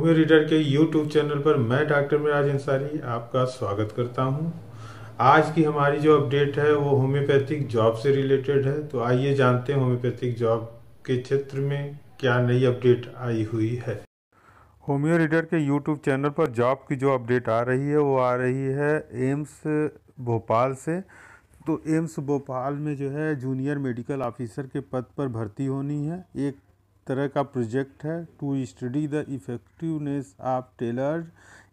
homeo reader के YouTube channel पर मैं डॉक्टर मिराज अंसारी आपका स्वागत करता हूं आज की हमारी जो अपडेट है वो होम्योपैथिक जॉब से रिलेटेड है तो आइए जानते हैं होम्योपैथिक जॉब के क्षेत्र में क्या नई अपडेट आई हुई है होम्यो रीडर के यूट्यूब चैनल पर जॉब की जो अपडेट आ रही है वो आ रही है एम्स भोपाल से तो एम्स भोपाल में जो है जूनियर मेडिकल ऑफिसर के पद पर भर्ती होनी है एक तरह का प्रोजेक्ट है to study the effectiveness of tailor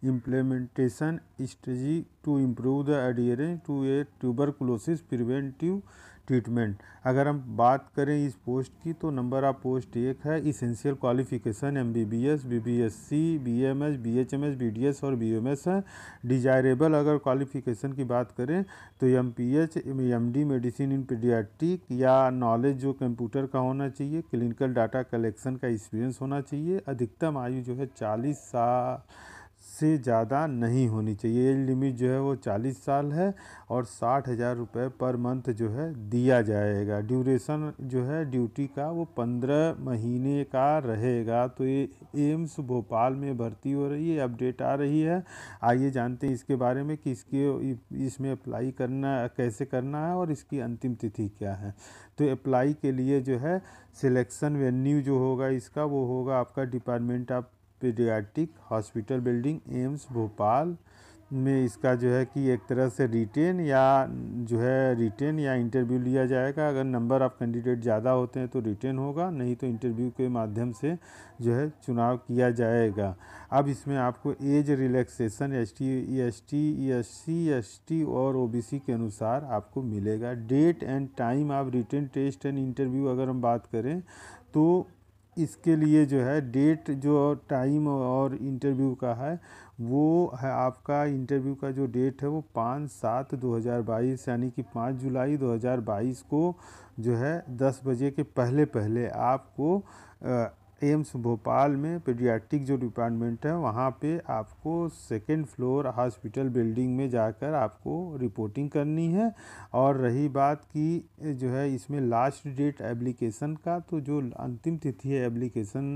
implementation strategy to improve the adherence to a tuberculosis preventive treatment अगर हम बात करें इस पोस्ट की तो नंबर ऑफ पोस्ट एक है essential qualification M B B S B B S C B M S B H M S B D S और बी एम एस है डिजायरेबल अगर क्वालिफिकेशन की बात करें तो M P H M D medicine in pediatric या knowledge जो computer का होना चाहिए क्लिनिकल डाटा कलेक्शन का एक्सपीरियंस होना चाहिए अधिकतम आयु जो है चालीस साल से ज़्यादा नहीं होनी चाहिए एज लिमिट जो है वो चालीस साल है और साठ हज़ार रुपये पर मंथ जो है दिया जाएगा ड्यूरेशन जो है ड्यूटी का वो पंद्रह महीने का रहेगा तो ये एम्स भोपाल में भर्ती हो रही है अपडेट आ रही है आइए जानते हैं इसके बारे में कि इसके इसमें अप्लाई करना कैसे करना है और इसकी अंतिम तिथि क्या है तो अप्लाई के लिए जो है सिलेक्शन वेन्यू जो होगा इसका वो होगा आपका department of pediatric hospital building AIIMS Bhopal में इसका जो है कि एक तरह से रिटेन या जो है रिटेन या इंटरव्यू लिया जाएगा अगर नंबर ऑफ़ कैंडिडेट ज़्यादा होते हैं तो रिटेन होगा नहीं तो इंटरव्यू के माध्यम से जो है चुनाव किया जाएगा अब इसमें आपको age relaxation S T S T S C S T और ओ बी सी के अनुसार आपको मिलेगा डेट एंड टाइम आप रिटर्न टेस्ट एंड इंटरव्यू अगर हम बात करें तो इसके लिए जो है डेट जो टाइम और इंटरव्यू का है वो है आपका इंटरव्यू का जो डेट है वो पाँच सात 2022 यानी कि पाँच जुलाई 2022 को जो है दस बजे के पहले पहले आपको एम्स भोपाल में पेडियाट्रिक जो डिपार्टमेंट है वहाँ पे आपको सेकेंड फ्लोर हॉस्पिटल बिल्डिंग में जाकर आपको रिपोर्टिंग करनी है और रही बात की जो है इसमें लास्ट डेट एप्लीकेशन का तो जो अंतिम तिथि है एप्लीकेशन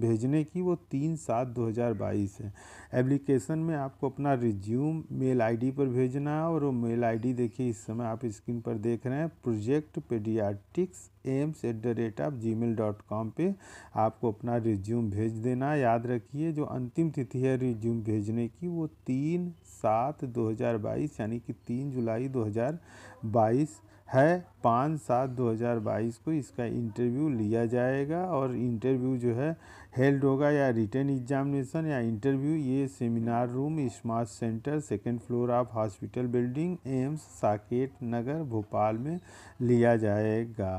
भेजने की वो तीन सात दो हज़ार बाईस है एप्लीकेशन में आपको अपना रिज्यूम मेल आईडी पर भेजना है और वो मेल आईडी देखिए इस समय आप स्क्रीन पर देख रहे हैं project pediatrics AIIMS at the rate of G mail dot com पर आप आपको अपना रिज्यूम भेज देना याद रखिए जो अंतिम तिथि है रिज्यूम भेजने की वो तीन सात 2022 यानी कि तीन जुलाई 2022 है पाँच सात 2022 को इसका इंटरव्यू लिया जाएगा और इंटरव्यू जो है हेल्ड होगा या रिटर्न एग्जामिनेशन या इंटरव्यू ये seminar room smart centre second floor of hospital building AIIMS Saket Nagar Bhopal में लिया जाएगा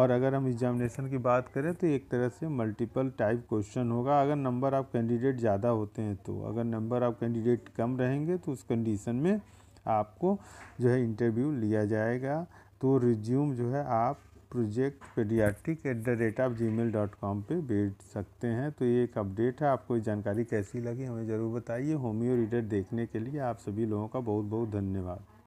और अगर हम एग्जामिनेशन की बात करें तो एक तरह से मल्टीपल टाइप क्वेश्चन होगा अगर नंबर ऑफ़ कैंडिडेट ज़्यादा होते हैं तो अगर नंबर ऑफ़ कैंडिडेट कम रहेंगे तो उस कंडीशन में आपको जो है इंटरव्यू लिया जाएगा तो रिज्यूम जो है आप project pediatric at the rate of G mail dot com पर भेज सकते हैं तो ये एक अपडेट है आपको ये जानकारी कैसी लगी हमें ज़रूर बताइए होम्यो रीडर देखने के लिए आप सभी लोगों का बहुत बहुत धन्यवाद